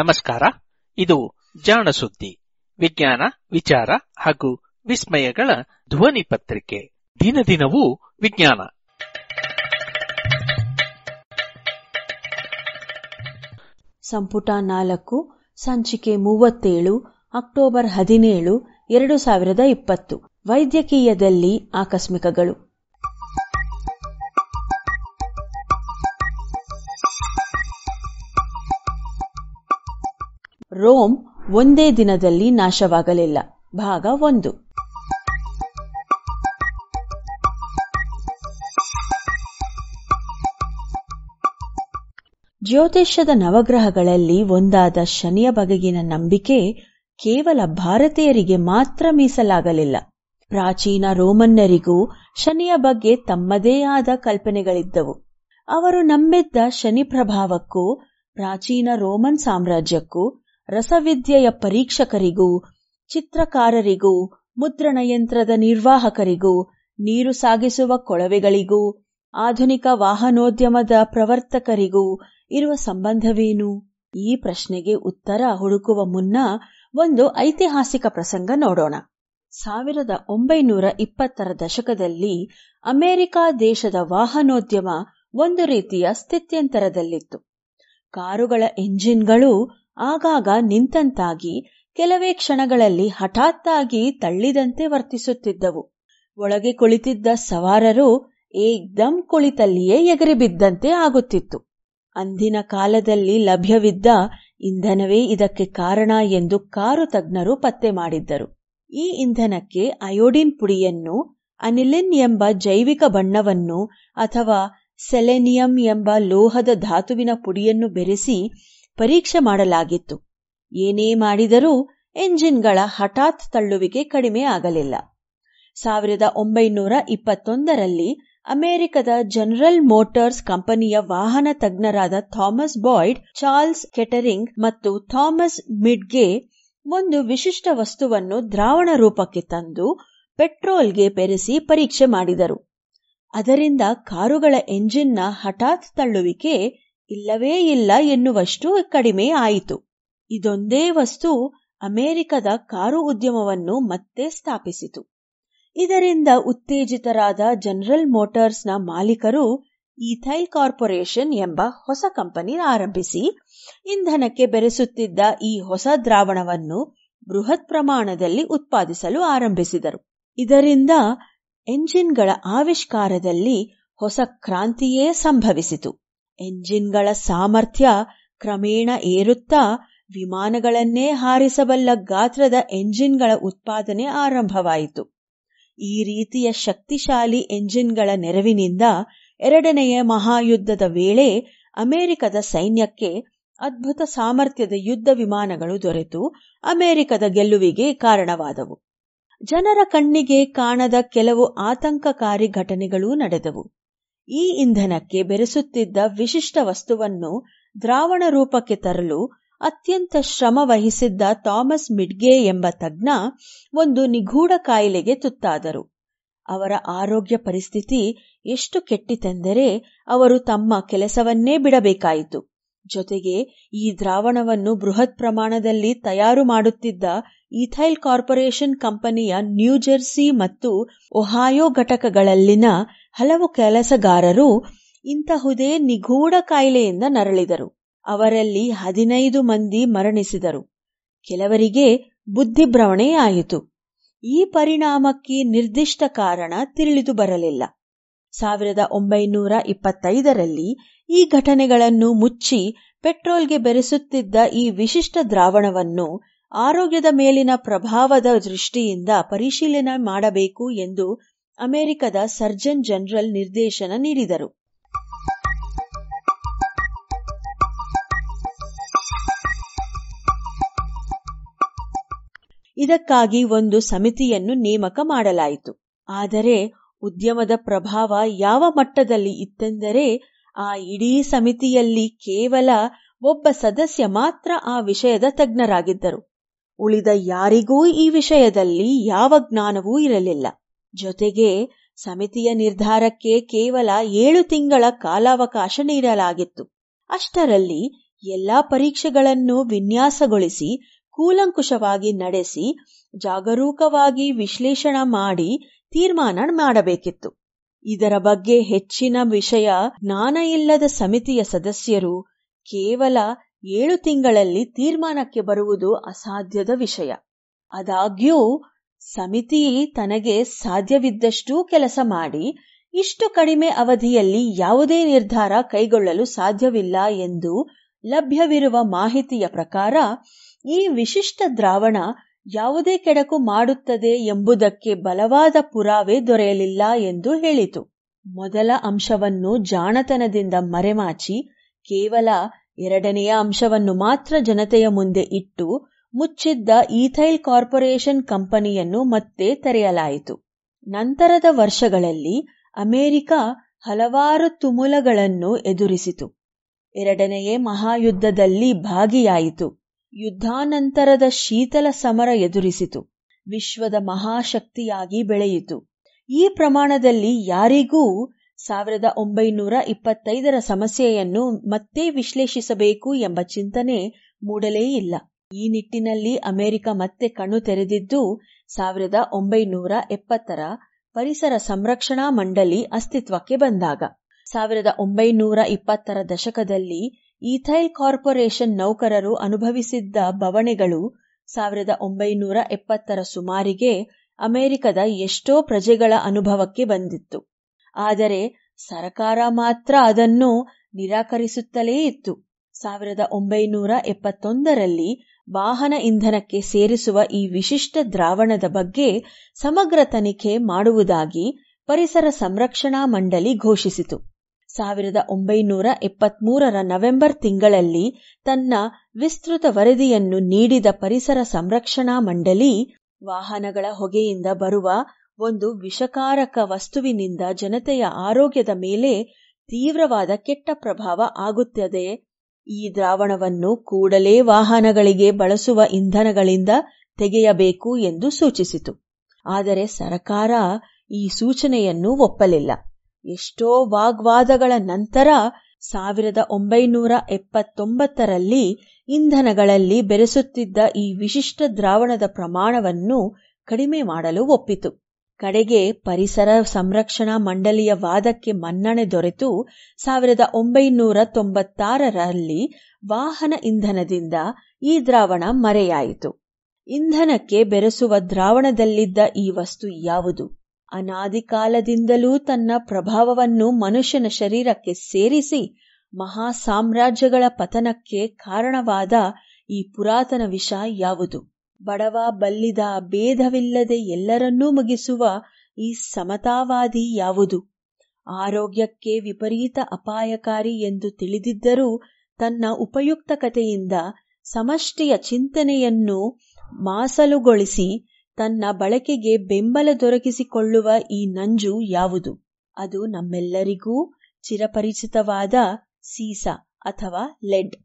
ನಮಸ್ಕಾರ ಇದು ಜಾಣ ವಿಜ್ಞಾನ ವಿಚಾರ ಹಾಗೂ ವಿಸ್ಮಯಗಳ ಧ್ವನಿ ಪತ್ರಿಕೆ ದಿನ ದಿನವೂ ವಿಜ್ಞಾನ ಸಂಪುಟ ನಾಲ್ಕು ಸಂಚಿಕೆ ಮೂವತ್ತೇಳು ಅಕ್ಟೋಬರ್ ಹದಿನೇಳು ಎರಡು ಸಾವಿರದ ಇಪ್ಪತ್ತು ವೈದ್ಯಕೀಯದಲ್ಲಿ ಆಕಸ್ಮಿಕಗಳು ರೋಮ್ ಒಂದೇ ದಿನದಲ್ಲಿ ನಾಶವಾಗಲಿಲ್ಲ ಭಾಗ ಒಂದು ಜ್ಯೋತಿಷ್ಯದ ನವಗ್ರಹಗಳಲ್ಲಿ ಒಂದಾದ ಶನಿಯ ಬಗೆಗಿನ ನಂಬಿಕೆ ಕೇವಲ ಭಾರತೀಯರಿಗೆ ಮಾತ್ರ ಮೀಸಲಾಗಲಿಲ್ಲ ಪ್ರಾಚೀನ ರೋಮನ್ನರಿಗೂ ಶನಿಯ ಬಗ್ಗೆ ತಮ್ಮದೇ ಆದ ಕಲ್ಪನೆಗಳಿದ್ದವು ಅವರು ನಂಬಿದ್ದ ಶನಿ ಪ್ರಭಾವಕ್ಕೂ ಪ್ರಾಚೀನ ರೋಮನ್ ಸಾಮ್ರಾಜ್ಯಕ್ಕೂ ರಸವಿದ್ಯೆಯ ಪರೀಕ್ಷಕರಿಗೂ ಚಿತ್ರಕಾರರಿಗೂ ಮುದ್ರಣ ಯಂತ್ರದ ನಿರ್ವಾಹಕರಿಗೂ ನೀರು ಸಾಗಿಸುವ ಕೊಳವೆಗಳಿಗೂ ಆಧುನಿಕ ವಾಹನೋದ್ಯಮದ ಪ್ರವರ್ತಕರಿಗೂ ಇರುವ ಸಂಬಂಧವೇನು ಈ ಪ್ರಶ್ನೆಗೆ ಉತ್ತರ ಹುಡುಕುವ ಮುನ್ನ ಒಂದು ಐತಿಹಾಸಿಕ ಪ್ರಸಂಗ ನೋಡೋಣ ಸಾವಿರದ ಒಂಬೈನೂರ ಇಪ್ಪತ್ತರ ದಶಕದಲ್ಲಿ ಅಮೆರಿಕ ದೇಶದ ವಾಹನೋದ್ಯಮ ಒಂದು ರೀತಿಯ ಸ್ಥಿತ್ಯಂತರದಲ್ಲಿತ್ತು ಕಾರುಗಳ ಎಂಜಿನ್ಗಳು ಆಗಾಗ ನಿಂತಂತಾಗಿ ಕೆಲವೇ ಕ್ಷಣಗಳಲ್ಲಿ ಹಠಾತ್ತಾಗಿ ತಳ್ಳಿದಂತೆ ವರ್ತಿಸುತ್ತಿದ್ದವು ಒಳಗೆ ಕುಳಿತಿದ್ದ ಸವಾರರು ಏಕ್ದಂ ಕುಳಿತಲ್ಲಿಯೇ ಬಿದ್ದಂತೆ ಆಗುತ್ತಿತ್ತು ಅಂದಿನ ಕಾಲದಲ್ಲಿ ಲಭ್ಯವಿದ್ದ ಇಂಧನವೇ ಇದಕ್ಕೆ ಕಾರಣ ಎಂದು ಕಾರು ತಜ್ಞರು ಪತ್ತೆ ಮಾಡಿದ್ದರು ಈ ಇಂಧನಕ್ಕೆ ಅಯೋಡಿನ್ ಪುಡಿಯನ್ನು ಅನಿಲಿನ್ ಎಂಬ ಜೈವಿಕ ಬಣ್ಣವನ್ನು ಅಥವಾ ಸೆಲೆನಿಯಂ ಎಂಬ ಲೋಹದ ಧಾತುವಿನ ಪುಡಿಯನ್ನು ಬೆರೆಸಿ ಪರೀಕ್ಷೆ ಮಾಡಲಾಗಿತ್ತು ಏನೇ ಮಾಡಿದರೂ ಎಂಜಿನ್ಗಳ ಹಠಾತ್ ತಳ್ಳುವಿಕೆ ಕಡಿಮೆ ಆಗಲಿಲ್ಲ ಸಾವಿರದ ಒಂಬೈನೂರ ಇಪ್ಪತ್ತೊಂದರಲ್ಲಿ ಅಮೆರಿಕದ ಜನರಲ್ ಮೋಟರ್ಸ್ ಕಂಪನಿಯ ವಾಹನ ತಜ್ಞರಾದ ಥಾಮಸ್ ಬಾಯ್ಡ್ ಚಾರ್ಲ್ಸ್ ಕೆಟರಿಂಗ್ ಮತ್ತು ಥಾಮಸ್ ಮಿಡ್ಗೆ ಒಂದು ವಿಶಿಷ್ಟ ವಸ್ತುವನ್ನು ದ್ರಾವಣ ರೂಪಕ್ಕೆ ತಂದು ಪೆಟ್ರೋಲ್ಗೆ ಬೆರೆಸಿ ಪರೀಕ್ಷೆ ಮಾಡಿದರು ಅದರಿಂದ ಕಾರುಗಳ ಎಂಜಿನ್ನ ಹಠಾತ್ ತಳ್ಳುವಿಕೆ ಇಲ್ಲವೇ ಇಲ್ಲ ಎನ್ನುವಷ್ಟು ಕಡಿಮೆ ಆಯಿತು ಇದೊಂದೇ ವಸ್ತು ಅಮೆರಿಕದ ಕಾರು ಉದ್ಯಮವನ್ನು ಮತ್ತೆ ಸ್ಥಾಪಿಸಿತು ಇದರಿಂದ ಉತ್ತೇಜಿತರಾದ ಜನರಲ್ ಮೋಟಾರ್ಸ್ನ ಮಾಲೀಕರು ಈಥೈಲ್ ಕಾರ್ಪೊರೇಷನ್ ಎಂಬ ಹೊಸ ಕಂಪನಿ ಆರಂಭಿಸಿ ಇಂಧನಕ್ಕೆ ಬೆರೆಸುತ್ತಿದ್ದ ಈ ಹೊಸ ದ್ರಾವಣವನ್ನು ಬೃಹತ್ ಪ್ರಮಾಣದಲ್ಲಿ ಉತ್ಪಾದಿಸಲು ಆರಂಭಿಸಿದರು ಇದರಿಂದ ಎಂಜಿನ್ಗಳ ಆವಿಷ್ಕಾರದಲ್ಲಿ ಹೊಸ ಕ್ರಾಂತಿಯೇ ಸಂಭವಿಸಿತು ಎಂಜಿನ್ಗಳ ಸಾಮರ್ಥ್ಯ ಕ್ರಮೇಣ ಏರುತ್ತಾ ವಿಮಾನಗಳನ್ನೇ ಹಾರಿಸಬಲ್ಲ ಗಾತ್ರದ ಎಂಜಿನ್ಗಳ ಉತ್ಪಾದನೆ ಆರಂಭವಾಯಿತು ಈ ರೀತಿಯ ಶಕ್ತಿಶಾಲಿ ಎಂಜಿನ್ಗಳ ನೆರವಿನಿಂದ ಎರಡನೆಯ ಮಹಾಯುದ್ಧದ ವೇಳೆ ಅಮೆರಿಕದ ಸೈನ್ಯಕ್ಕೆ ಅದ್ಭುತ ಸಾಮರ್ಥ್ಯದ ಯುದ್ಧ ವಿಮಾನಗಳು ದೊರೆತು ಅಮೆರಿಕದ ಗೆಲ್ಲುವಿಗೆ ಕಾರಣವಾದವು ಜನರ ಕಣ್ಣಿಗೆ ಕಾಣದ ಕೆಲವು ಆತಂಕಕಾರಿ ಘಟನೆಗಳೂ ನಡೆದವು ಈ ಇಂಧನಕ್ಕೆ ಬೆರೆಸುತ್ತಿದ್ದ ವಿಶಿಷ್ಟ ವಸ್ತುವನ್ನು ದ್ರಾವಣ ರೂಪಕ್ಕೆ ತರಲು ಅತ್ಯಂತ ಶ್ರಮ ವಹಿಸಿದ್ದ ಥಾಮಸ್ ಮಿಡ್ಗೆ ಎಂಬ ತಜ್ಞ ಒಂದು ನಿಗೂಢ ಕಾಯಿಲೆಗೆ ತುತ್ತಾದರು ಅವರ ಆರೋಗ್ಯ ಪರಿಸ್ಥಿತಿ ಎಷ್ಟು ಕೆಟ್ಟಿತೆಂದರೆ ಅವರು ತಮ್ಮ ಕೆಲಸವನ್ನೇ ಬಿಡಬೇಕಾಯಿತು ಜೊತೆಗೆ ಈ ದ್ರಾವಣವನ್ನು ಬೃಹತ್ ಪ್ರಮಾಣದಲ್ಲಿ ತಯಾರು ಮಾಡುತ್ತಿದ್ದ ಇಥೈಲ್ ಕಾರ್ಪೊರೇಷನ್ ಕಂಪನಿಯ ನ್ಯೂಜೆರ್ಸಿ ಮತ್ತು ಒಹಾಯೋ ಘಟಕಗಳಲ್ಲಿನ ಹಲವು ಕೆಲಸಗಾರರು ಇಂತಹುದೇ ನಿಗೂಢ ಕಾಯಿಲೆಯಿಂದ ನರಳಿದರು ಅವರಲ್ಲಿ ಹದಿನೈದು ಮಂದಿ ಮರಣಿಸಿದರು ಕೆಲವರಿಗೆ ಬುದ್ಧಿಭ್ರಮಣೆಯಾಯಿತು ಈ ಪರಿಣಾಮಕ್ಕೆ ನಿರ್ದಿಷ್ಟ ಕಾರಣ ತಿಳಿದು ಬರಲಿಲ್ಲ ಸಾವಿರದ ಒಂಬೈನೂರ ಇಪ್ಪತ್ತೈದರಲ್ಲಿ ಈ ಘಟನೆಗಳನ್ನು ಮುಚ್ಚಿ ಪೆಟ್ರೋಲ್ಗೆ ಬೆರೆಸುತ್ತಿದ್ದ ಈ ವಿಶಿಷ್ಟ ದ್ರಾವಣವನ್ನು ಆರೋಗ್ಯದ ಮೇಲಿನ ಪ್ರಭಾವದ ದೃಷ್ಟಿಯಿಂದ ಪರಿಶೀಲನೆ ಮಾಡಬೇಕು ಎಂದು ಅಮೆರಿಕದ ಸರ್ಜನ್ ಜನರಲ್ ನಿರ್ದೇಶನ ನೀಡಿದರು ಇದಕ್ಕಾಗಿ ಒಂದು ಸಮಿತಿಯನ್ನು ನೇಮಕ ಮಾಡಲಾಯಿತು ಆದರೆ ಉದ್ಯಮದ ಪ್ರಭಾವ ಯಾವ ಮಟ್ಟದಲ್ಲಿ ಇತ್ತೆಂದರೆ ಆ ಇಡೀ ಸಮಿತಿಯಲ್ಲಿ ಕೇವಲ ಒಬ್ಬ ಸದಸ್ಯ ಮಾತ್ರ ಆ ವಿಷಯದ ತಜ್ಞರಾಗಿದ್ದರು ಉಳಿದ ಯಾರಿಗೂ ಈ ವಿಷಯದಲ್ಲಿ ಯಾವ ಜ್ಞಾನವೂ ಇರಲಿಲ್ಲ ಜೊತೆಗೆ ಸಮಿತಿಯ ನಿರ್ಧಾರಕ್ಕೆ ಕೇವಲ ಏಳು ತಿಂಗಳ ಕಾಲಾವಕಾಶ ನೀಡಲಾಗಿತ್ತು ಅಷ್ಟರಲ್ಲಿ ಎಲ್ಲಾ ಪರೀಕ್ಷೆಗಳನ್ನು ವಿನ್ಯಾಸಗೊಳಿಸಿ ಕೂಲಂಕುಷವಾಗಿ ನಡೆಸಿ ಜಾಗರೂಕವಾಗಿ ವಿಶ್ಲೇಷಣ ಮಾಡಿ ತೀರ್ಮಾನ ಮಾಡಬೇಕಿತ್ತು ಇದರ ಬಗ್ಗೆ ಹೆಚ್ಚಿನ ವಿಷಯ ಜ್ಞಾನ ಇಲ್ಲದ ಸಮಿತಿಯ ಸದಸ್ಯರು ಕೇವಲ ಏಳು ತಿಂಗಳಲ್ಲಿ ತೀರ್ಮಾನಕ್ಕೆ ಬರುವುದು ಅಸಾಧ್ಯದ ವಿಷಯ ಆದಾಗ್ಯೂ ಸಮಿತಿ ತನಗೆ ಸಾಧ್ಯವಿದ್ದಷ್ಟು ಕೆಲಸ ಮಾಡಿ ಇಷ್ಟು ಕಡಿಮೆ ಅವಧಿಯಲ್ಲಿ ಯಾವುದೇ ನಿರ್ಧಾರ ಕೈಗೊಳ್ಳಲು ಸಾಧ್ಯವಿಲ್ಲ ಎಂದು ಲಭ್ಯವಿರುವ ಮಾಹಿತಿಯ ಪ್ರಕಾರ ಈ ವಿಶಿಷ್ಟ ದ್ರಾವಣ ಯಾವುದೇ ಕೆಡಕು ಮಾಡುತ್ತದೆ ಎಂಬುದಕ್ಕೆ ಬಲವಾದ ಪುರಾವೆ ದೊರೆಯಲಿಲ್ಲ ಎಂದು ಹೇಳಿತು ಮೊದಲ ಅಂಶವನ್ನು ಜಾಣತನದಿಂದ ಮರೆಮಾಚಿ ಕೇವಲ ಎರಡನೆಯ ಅಂಶವನ್ನು ಮಾತ್ರ ಜನತೆಯ ಮುಂದೆ ಇಟ್ಟು ಮುಚ್ಚಿದ್ದ ಈಥೈಲ್ ಕಾರ್ಪೊರೇಷನ್ ಕಂಪನಿಯನ್ನು ಮತ್ತೆ ತೆರೆಯಲಾಯಿತು ನಂತರದ ವರ್ಷಗಳಲ್ಲಿ ಅಮೆರಿಕ ಹಲವಾರು ತುಮುಲಗಳನ್ನು ಎದುರಿಸಿತು ಎರಡನೆಯ ಮಹಾಯುದ್ಧದಲ್ಲಿ ಭಾಗಿಯಾಯಿತು ಯುದ್ಧಾನಂತರದ ಶೀತಲ ಸಮರ ಎದುರಿಸಿತು ವಿಶ್ವದ ಮಹಾಶಕ್ತಿಯಾಗಿ ಬೆಳೆಯಿತು ಈ ಪ್ರಮಾಣದಲ್ಲಿ ಯಾರಿಗೂ ಸಾವಿರದ ಒಂಬೈನೂರ ಇಪ್ಪತ್ತೈದರ ಸಮಸ್ಯೆಯನ್ನು ಮತ್ತೆ ವಿಶ್ಲೇಷಿಸಬೇಕು ಎಂಬ ಚಿಂತನೆ ಮೂಡಲೇ ಇಲ್ಲ ಈ ನಿಟ್ಟಿನಲ್ಲಿ ಅಮೆರಿಕ ಮತ್ತೆ ಕಣ್ಣು ತೆರೆದಿದ್ದು ಸಾವಿರದ ಒಂಬೈನೂರ ಎಪ್ಪತ್ತರ ಪರಿಸರ ಸಂರಕ್ಷಣಾ ಮಂಡಳಿ ಅಸ್ತಿತ್ವಕ್ಕೆ ಬಂದಾಗ ಸಾವಿರದ ಒಂಬೈನೂರ ಇಪ್ಪತ್ತರ ದಶಕದಲ್ಲಿ ಈಥೈಲ್ ಕಾರ್ಪೊರೇಷನ್ ನೌಕರರು ಅನುಭವಿಸಿದ್ದ ಬವಣೆಗಳು ಸಾವಿರದ ಒಂಬೈನೂರ ಎಪ್ಪತ್ತರ ಸುಮಾರಿಗೆ ಅಮೆರಿಕದ ಎಷ್ಟೋ ಪ್ರಜೆಗಳ ಅನುಭವಕ್ಕೆ ಬಂದಿತ್ತು ಆದರೆ ಸರಕಾರ ಮಾತ್ರ ಅದನ್ನು ನಿರಾಕರಿಸುತ್ತಲೇ ಇತ್ತು ಸಾವಿರದ ಒಂಬೈನೂರ ಎಪ್ಪತ್ತೊಂದರಲ್ಲಿ ವಾಹನ ಇಂಧನಕ್ಕೆ ಸೇರಿಸುವ ಈ ವಿಶಿಷ್ಟ ದ್ರಾವಣದ ಬಗ್ಗೆ ಸಮಗ್ರ ತನಿಖೆ ಮಾಡುವುದಾಗಿ ಪರಿಸರ ಸಂರಕ್ಷಣಾ ಮಂಡಳಿ ಘೋಷಿಸಿತು ಸಾವಿರದ ಒಂಬೈನೂರ ಎಪ್ಪತ್ಮೂರರ ನವೆಂಬರ್ ತಿಂಗಳಲ್ಲಿ ತನ್ನ ವಿಸ್ತೃತ ವರದಿಯನ್ನು ನೀಡಿದ ಪರಿಸರ ಸಂರಕ್ಷಣಾ ಮಂಡಳಿ ವಾಹನಗಳ ಹೊಗೆಯಿಂದ ಬರುವ ಒಂದು ವಿಷಕಾರಕ ವಸ್ತುವಿನಿಂದ ಜನತೆಯ ಆರೋಗ್ಯದ ಮೇಲೆ ತೀವ್ರವಾದ ಕೆಟ್ಟ ಪ್ರಭಾವ ಆಗುತ್ತದೆ ಈ ದ್ರಾವಣವನ್ನು ಕೂಡಲೇ ವಾಹನಗಳಿಗೆ ಬಳಸುವ ಇಂಧನಗಳಿಂದ ತೆಗೆಯಬೇಕು ಎಂದು ಸೂಚಿಸಿತು ಆದರೆ ಸರಕಾರ ಈ ಸೂಚನೆಯನ್ನು ಒಪ್ಪಲಿಲ್ಲ ಎಷ್ಟೋ ವಾಗ್ವಾದಗಳ ನಂತರ ಸಾವಿರದ ಒಂಬೈನೂರ ಎಪ್ಪತ್ತೊಂಬತ್ತರಲ್ಲಿ ಇಂಧನಗಳಲ್ಲಿ ಬೆರೆಸುತ್ತಿದ್ದ ಈ ವಿಶಿಷ್ಟ ದ್ರಾವಣದ ಪ್ರಮಾಣವನ್ನು ಕಡಿಮೆ ಮಾಡಲು ಒಪ್ಪಿತು ಕಡೆಗೆ ಪರಿಸರ ಸಂರಕ್ಷಣಾ ಮಂಡಳಿಯ ವಾದಕ್ಕೆ ಮನ್ನಣೆ ದೊರೆತು ಸಾವಿರದ ಒಂಬೈನೂರ ತೊಂಬತ್ತಾರರಲ್ಲಿ ವಾಹನ ಇಂಧನದಿಂದ ಈ ದ್ರಾವಣ ಮರೆಯಾಯಿತು ಇಂಧನಕ್ಕೆ ಬೆರೆಸುವ ದ್ರಾವಣದಲ್ಲಿದ್ದ ಈ ವಸ್ತು ಯಾವುದು ಅನಾದಿ ಕಾಲದಿಂದಲೂ ತನ್ನ ಪ್ರಭಾವವನ್ನು ಮನುಷ್ಯನ ಶರೀರಕ್ಕೆ ಸೇರಿಸಿ ಮಹಾ ಸಾಮ್ರಾಜ್ಯಗಳ ಪತನಕ್ಕೆ ಕಾರಣವಾದ ಈ ಪುರಾತನ ವಿಷ ಯಾವುದು ಬಡವ ಬಲ್ಲಿದ ಭೇದವಿಲ್ಲದೆ ಎಲ್ಲರನ್ನೂ ಮುಗಿಸುವ ಈ ಸಮತಾವಾದಿ ಯಾವುದು ಆರೋಗ್ಯಕ್ಕೆ ವಿಪರೀತ ಅಪಾಯಕಾರಿ ಎಂದು ತಿಳಿದಿದ್ದರೂ ತನ್ನ ಉಪಯುಕ್ತ ಕಥೆಯಿಂದ ಸಮಷ್ಟಿಯ ಚಿಂತನೆಯನ್ನು ಮಾಸಲುಗೊಳಿಸಿ ತನ್ನ ಬಳಕೆಗೆ ಬೆಂಬಲ ದೊರಕಿಸಿಕೊಳ್ಳುವ ಈ ನಂಜು ಯಾವುದು ಅದು ನಮ್ಮೆಲ್ಲರಿಗೂ ಚಿರಪರಿಚಿತವಾದ ಸೀಸ ಅಥವಾ ಲೆಡ್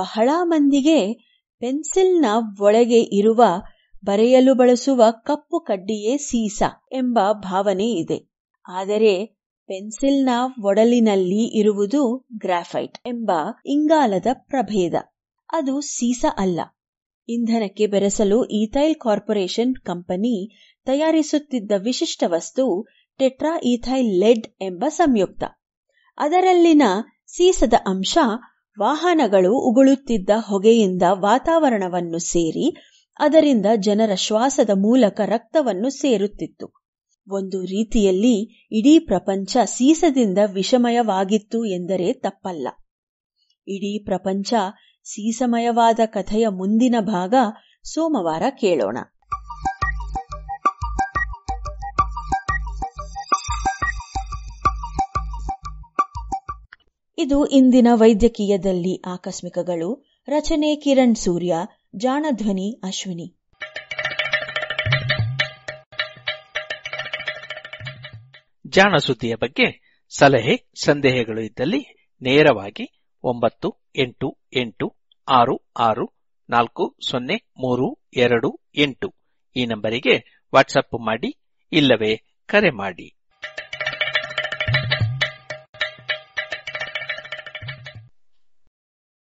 ಬಹಳ ಮಂದಿಗೆ ಪೆನ್ಸಿಲ್ನ ಒಳಗೆ ಇರುವ ಬರೆಯಲು ಬಳಸುವ ಕಪ್ಪು ಕಡ್ಡಿಯೇ ಸೀಸ ಎಂಬ ಭಾವನೆ ಇದೆ ಆದರೆ ಪೆನ್ಸಿಲ್ನ ಒಡಲಿನಲ್ಲಿ ಇರುವುದು ಗ್ರಾಫೈಟ್ ಎಂಬ ಇಂಗಾಲದ ಪ್ರಭೇದ ಅದು ಸೀಸ ಅಲ್ಲ ಇಂಧನಕ್ಕೆ ಬೆರೆಸಲು ಈಥೈಲ್ ಕಾರ್ಪೊರೇಷನ್ ಕಂಪನಿ ತಯಾರಿಸುತ್ತಿದ್ದ ವಿಶಿಷ್ಟ ವಸ್ತು ಟೆಟ್ರಾ ಈಥೈಲ್ ಲೆಡ್ ಎಂಬ ಸಂಯುಕ್ತ ಅದರಲ್ಲಿನ ಸೀಸದ ಅಂಶ ವಾಹನಗಳು ಉಗುಳುತ್ತಿದ್ದ ಹೊಗೆಯಿಂದ ವಾತಾವರಣವನ್ನು ಸೇರಿ ಅದರಿಂದ ಜನರ ಶ್ವಾಸದ ಮೂಲಕ ರಕ್ತವನ್ನು ಸೇರುತ್ತಿತ್ತು ಒಂದು ರೀತಿಯಲ್ಲಿ ಇಡೀ ಪ್ರಪಂಚ ಸೀಸದಿಂದ ವಿಷಮಯವಾಗಿತ್ತು ಎಂದರೆ ತಪ್ಪಲ್ಲ ಇಡೀ ಪ್ರಪಂಚ ಸೀಸಮಯವಾದ ಕಥೆಯ ಮುಂದಿನ ಭಾಗ ಸೋಮವಾರ ಕೇಳೋಣ ಇದು ಇಂದಿನ ವೈದ್ಯಕೀಯದಲ್ಲಿ ಆಕಸ್ಮಿಕಗಳು ರಚನೆ ಕಿರಣ್ ಸೂರ್ಯ ಜಾಣಧ್ವನಿ ಅಶ್ವಿನಿ ಜಾಣ ಸುದ್ದಿಯ ಬಗ್ಗೆ ಸಲಹೆ ಸಂದೇಹಗಳು ಇದ್ದಲ್ಲಿ ನೇರವಾಗಿ ಒಂಬತ್ತು ಎಂಟು ಎಂಟು ಆರು ಆರು ನಾಲ್ಕು ಸೊನ್ನೆ ಮೂರು ಎರಡು ಎಂಟು ಈ ನಂಬರಿಗೆ ವಾಟ್ಸಪ್ ಮಾಡಿ ಇಲ್ಲವೇ ಕರೆ ಮಾಡಿ